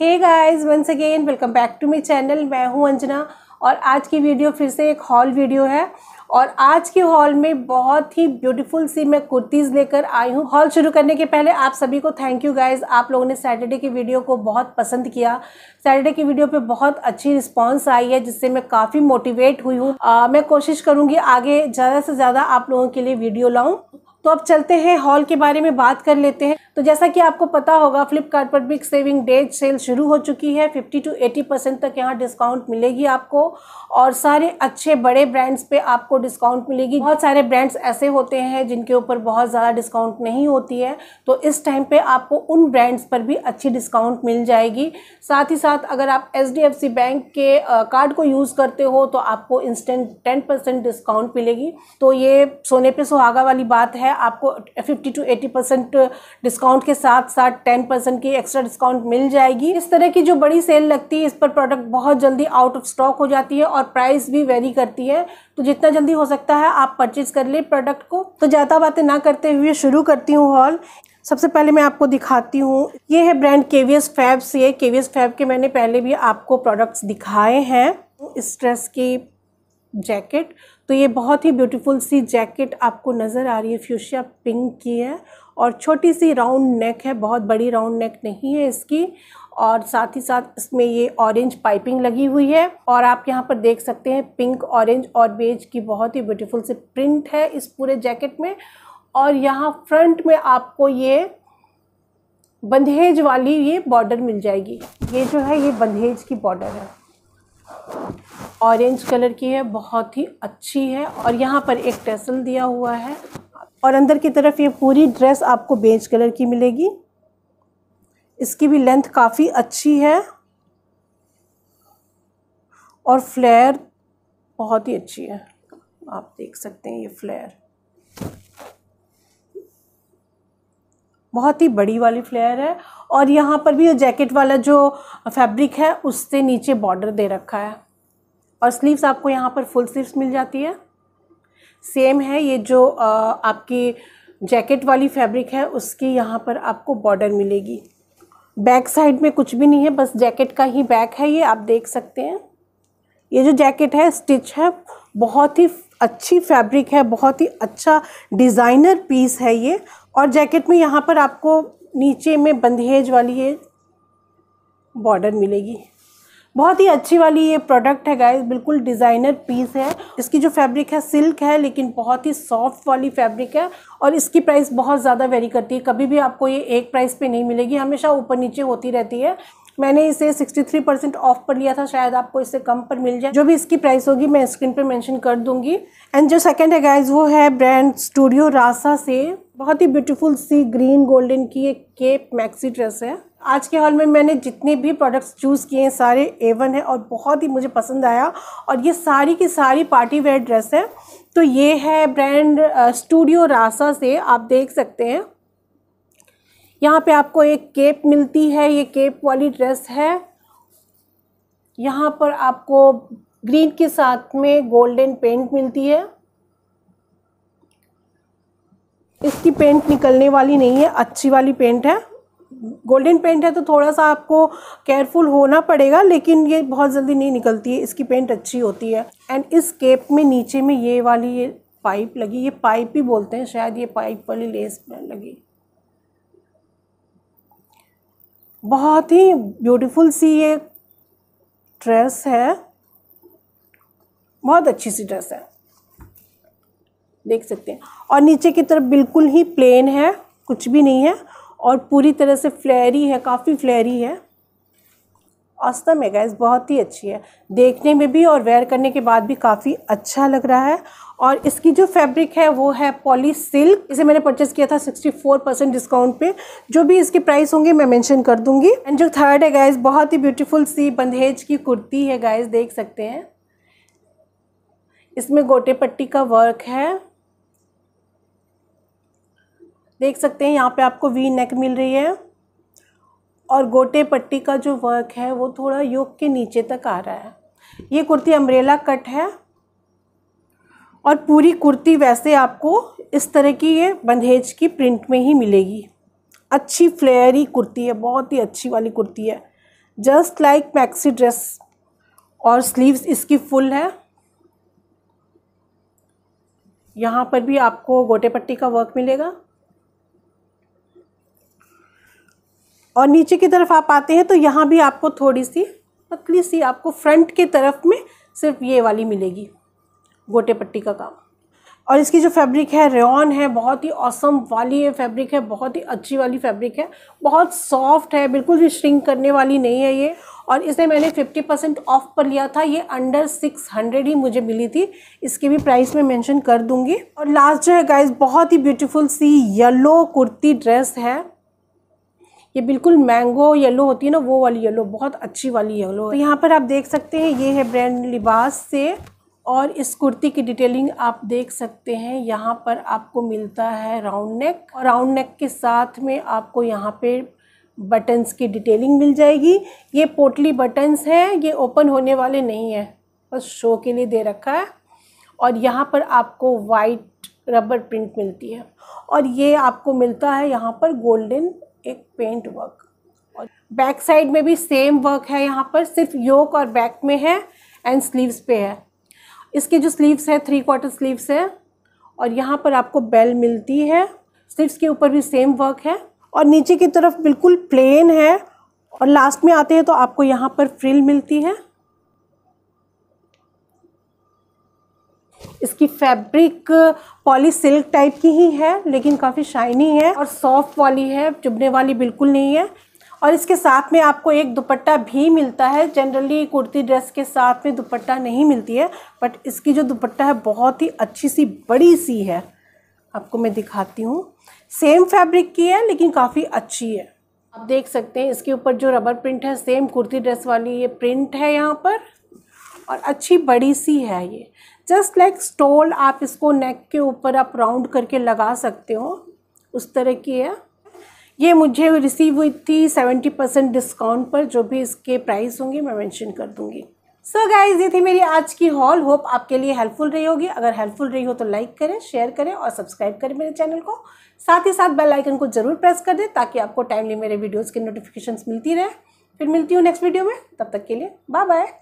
hey guys once again welcome back to मेरी channel मैं हूं अंजना और आज की वीडियो फिर से एक हॉल वीडियो है और आज के हॉल में बहुत ही ब्यूटीफुल सी मैं कुर्तीज़ लेकर आई हूँ हॉल शुरू करने के पहले आप सभी को थैंक यू गाइस आप लोगों ने सैटरडे की वीडियो को बहुत पसंद किया सैटरडे की वीडियो पे बहुत अच्छी रिस्पांस आई है जिससे मैं काफ़ी मोटिवेट हुई हूँ मैं कोशिश करूँगी आगे ज़्यादा से ज़्यादा आप लोगों के लिए वीडियो लाऊँ तो अब चलते हैं हॉल के बारे में बात कर लेते हैं तो जैसा कि आपको पता होगा फ्लिपकार्ट पर बिग सेविंग डे सेल शुरू हो चुकी है 50 टू 80 परसेंट तक यहाँ डिस्काउंट मिलेगी आपको और सारे अच्छे बड़े ब्रांड्स पे आपको डिस्काउंट मिलेगी बहुत सारे ब्रांड्स ऐसे होते हैं जिनके ऊपर बहुत ज़्यादा डिस्काउंट नहीं होती है तो इस टाइम पर आपको उन ब्रांड्स पर भी अच्छी डिस्काउंट मिल जाएगी साथ ही साथ अगर आप एच बैंक के कार्ड को यूज़ करते हो तो आपको इंस्टेंट टेन डिस्काउंट मिलेगी तो ये सोने पर सुहागा वाली बात है है आपको 50 टू 80 परसेंट डिस्काउंट के साथ साथ 10 परसेंट की एक्स्ट्रा डिस्काउंट मिल जाएगी इस तरह की जो बड़ी सेल लगती है इस पर प्रोडक्ट बहुत जल्दी आउट ऑफ स्टॉक हो जाती है और प्राइस भी वेरी करती है तो जितना जल्दी हो सकता है आप परचेज कर ले प्रोडक्ट को तो ज़्यादा बातें ना करते हुए शुरू करती हूँ हॉल सबसे पहले मैं आपको दिखाती हूँ ये है ब्रांड केवीएस फैब से केवीएस फैब के मैंने पहले भी आपको प्रोडक्ट्स दिखाए हैं इस ड्रेस की जैकेट तो ये बहुत ही ब्यूटीफुल सी जैकेट आपको नज़र आ रही है फ्यूशिया पिंक की है और छोटी सी राउंड नेक है बहुत बड़ी राउंड नेक नहीं है इसकी और साथ ही साथ इसमें ये ऑरेंज पाइपिंग लगी हुई है और आप यहाँ पर देख सकते हैं पिंक ऑरेंज और बेज की बहुत ही ब्यूटीफुल से प्रिंट है इस पूरे जैकेट में और यहाँ फ्रंट में आपको ये बंदेज वाली ये बॉर्डर मिल जाएगी ये जो है ये बंदेज की बॉर्डर है ऑरेंज कलर की है बहुत ही अच्छी है और यहाँ पर एक टेसल दिया हुआ है और अंदर की तरफ ये पूरी ड्रेस आपको बेज कलर की मिलेगी इसकी भी लेंथ काफ़ी अच्छी है और फ्लेयर बहुत ही अच्छी है आप देख सकते हैं ये फ्लेयर बहुत ही बड़ी वाली फ्लेयर है और यहाँ पर भी ये जैकेट वाला जो फैब्रिक है उससे नीचे बॉर्डर दे रखा है और स्लीव्स आपको यहाँ पर फुल स्लीव्स मिल जाती है सेम है ये जो आपकी जैकेट वाली फैब्रिक है उसकी यहाँ पर आपको बॉर्डर मिलेगी बैक साइड में कुछ भी नहीं है बस जैकेट का ही बैक है ये आप देख सकते हैं ये जो जैकेट है स्टिच है बहुत ही अच्छी फैब्रिक है बहुत ही अच्छा डिज़ाइनर पीस है ये और जैकेट में यहाँ पर आपको नीचे में बंदेज वाली ये बॉर्डर मिलेगी बहुत ही अच्छी वाली ये प्रोडक्ट है गाइस बिल्कुल डिज़ाइनर पीस है इसकी जो फैब्रिक है सिल्क है लेकिन बहुत ही सॉफ्ट वाली फैब्रिक है और इसकी प्राइस बहुत ज़्यादा वेरी करती है कभी भी आपको ये एक प्राइस पे नहीं मिलेगी हमेशा ऊपर नीचे होती रहती है मैंने इसे 63 परसेंट ऑफ पर लिया था शायद आपको इससे कम पर मिल जाए जो भी इसकी प्राइस होगी मैं स्क्रीन पर मैंशन कर दूँगी एंड जो सेकेंड है गाइज वो है ब्रांड स्टूडियो रासा से बहुत ही ब्यूटीफुल सी ग्रीन गोल्डन की एक केप मैक्सी ड्रेस है आज के हॉल में मैंने जितने भी प्रोडक्ट्स चूज़ किए हैं सारे एवन है और बहुत ही मुझे पसंद आया और ये सारी की सारी पार्टी वेयर ड्रेस है तो ये है ब्रांड स्टूडियो रासा से आप देख सकते हैं यहाँ पे आपको एक केप मिलती है ये केप वाली ड्रेस है यहाँ पर आपको ग्रीन के साथ में गोल्डन पेंट मिलती है इसकी पेंट निकलने वाली नहीं है अच्छी वाली पेंट है गोल्डन पेंट है तो थोड़ा सा आपको केयरफुल होना पड़ेगा लेकिन ये बहुत जल्दी नहीं निकलती है इसकी पेंट अच्छी होती है एंड इस केप में नीचे में ये वाली ये पाइप लगी ये पाइप ही बोलते हैं शायद ये पाइप वाली लेस लगी बहुत ही ब्यूटीफुल सी ये ड्रेस है बहुत अच्छी सी ड्रेस है देख सकते हैं और नीचे की तरफ बिल्कुल ही प्लेन है कुछ भी नहीं है और पूरी तरह से फ्लेरी है काफ़ी फ्लेरी है औसतम है गैस बहुत ही अच्छी है देखने में भी और वेयर करने के बाद भी काफ़ी अच्छा लग रहा है और इसकी जो फैब्रिक है वो है पॉली सिल्क इसे मैंने परचेज किया था 64 परसेंट डिस्काउंट पे जो भी इसके प्राइस होंगे मैं मेंशन कर दूंगी एंड जो थर्ड है गैस बहुत ही ब्यूटीफुल सी बंदेज की कुर्ती है गैस देख सकते हैं इसमें गोटे पट्टी का वर्क है देख सकते हैं यहाँ पे आपको वी नेक मिल रही है और गोटे पट्टी का जो वर्क है वो थोड़ा योग के नीचे तक आ रहा है ये कुर्ती अम्ब्रेला कट है और पूरी कुर्ती वैसे आपको इस तरह की ये बंधेज की प्रिंट में ही मिलेगी अच्छी फ्लेयरी कुर्ती है बहुत ही अच्छी वाली कुर्ती है जस्ट लाइक मैक्सी ड्रेस और स्लीव्स इसकी फुल है यहाँ पर भी आपको गोटे पट्टी का वर्क मिलेगा और नीचे की तरफ आप आते हैं तो यहाँ भी आपको थोड़ी सी पतली सी आपको फ्रंट के तरफ में सिर्फ ये वाली मिलेगी गोटे पट्टी का काम और इसकी जो फैब्रिक है रेन है बहुत ही औसम वाली ये फैब्रिक है बहुत ही अच्छी वाली फैब्रिक है बहुत सॉफ्ट है बिल्कुल भी श्रिंक करने वाली नहीं है ये और इसे मैंने 50 परसेंट ऑफ पर लिया था ये अंडर 600 ही मुझे मिली थी इसकी भी प्राइस मैं मेंशन कर दूंगी और लास्ट जो है गाइस बहुत ही ब्यूटीफुल सी येलो कुर्ती ड्रेस है ये बिल्कुल मैंगो येलो होती है ना वो वाली येलो बहुत अच्छी वाली येलो तो यहाँ पर आप देख सकते हैं ये है ब्रांड लिबास से और इस कुर्ती की डिटेलिंग आप देख सकते हैं यहाँ पर आपको मिलता है राउंड नेक और राउंड नेक के साथ में आपको यहाँ पे बटन्स की डिटेलिंग मिल जाएगी ये पोटली बटन्स हैं ये ओपन होने वाले नहीं हैं बस शो के लिए दे रखा है और यहाँ पर आपको वाइट रबर प्रिंट मिलती है और ये आपको मिलता है यहाँ पर गोल्डन एक पेंट वर्क और बैक साइड में भी सेम वर्क है यहाँ पर सिर्फ योक और बैक में है एंड स्लीव्स पे है इसके जो स्लीव्स है थ्री क्वार्टर स्लीव्स है और यहाँ पर आपको बेल मिलती है स्लीव्स के ऊपर भी सेम वर्क है और नीचे की तरफ बिल्कुल प्लेन है और लास्ट में आते हैं तो आपको यहाँ पर फ्रिल मिलती है इसकी फैब्रिक पॉली सिल्क टाइप की ही है लेकिन काफ़ी शाइनी है और सॉफ्ट वाली है चुभने वाली बिल्कुल नहीं है और इसके साथ में आपको एक दुपट्टा भी मिलता है जनरली कुर्ती ड्रेस के साथ में दुपट्टा नहीं मिलती है बट इसकी जो दुपट्टा है बहुत ही अच्छी सी बड़ी सी है आपको मैं दिखाती हूँ सेम फैब्रिक की है लेकिन काफ़ी अच्छी है आप देख सकते हैं इसके ऊपर जो रबर प्रिंट है सेम कुर्ती ड्रेस वाली ये प्रिंट है यहाँ पर और अच्छी बड़ी सी है ये जस्ट लाइक स्टोल आप इसको नेक के ऊपर आप राउंड करके लगा सकते हो उस तरह की है ये मुझे रिसीव हुई थी सेवेंटी परसेंट डिस्काउंट पर जो भी इसके प्राइस होंगे मैं मेंशन कर दूंगी सो so गाइज ये थी मेरी आज की हॉल होप आपके लिए हेल्पफुल रही होगी अगर हेल्पफुल रही हो तो लाइक करें शेयर करें और सब्सक्राइब करें मेरे चैनल को साथ ही साथ बेल आइकन को जरूर प्रेस कर दें ताकि आपको टाइमली मेरे वीडियोज़ के नोटिफिकेशन मिलती रहे फिर मिलती हूँ नेक्स्ट वीडियो में तब तक के लिए बाय बाय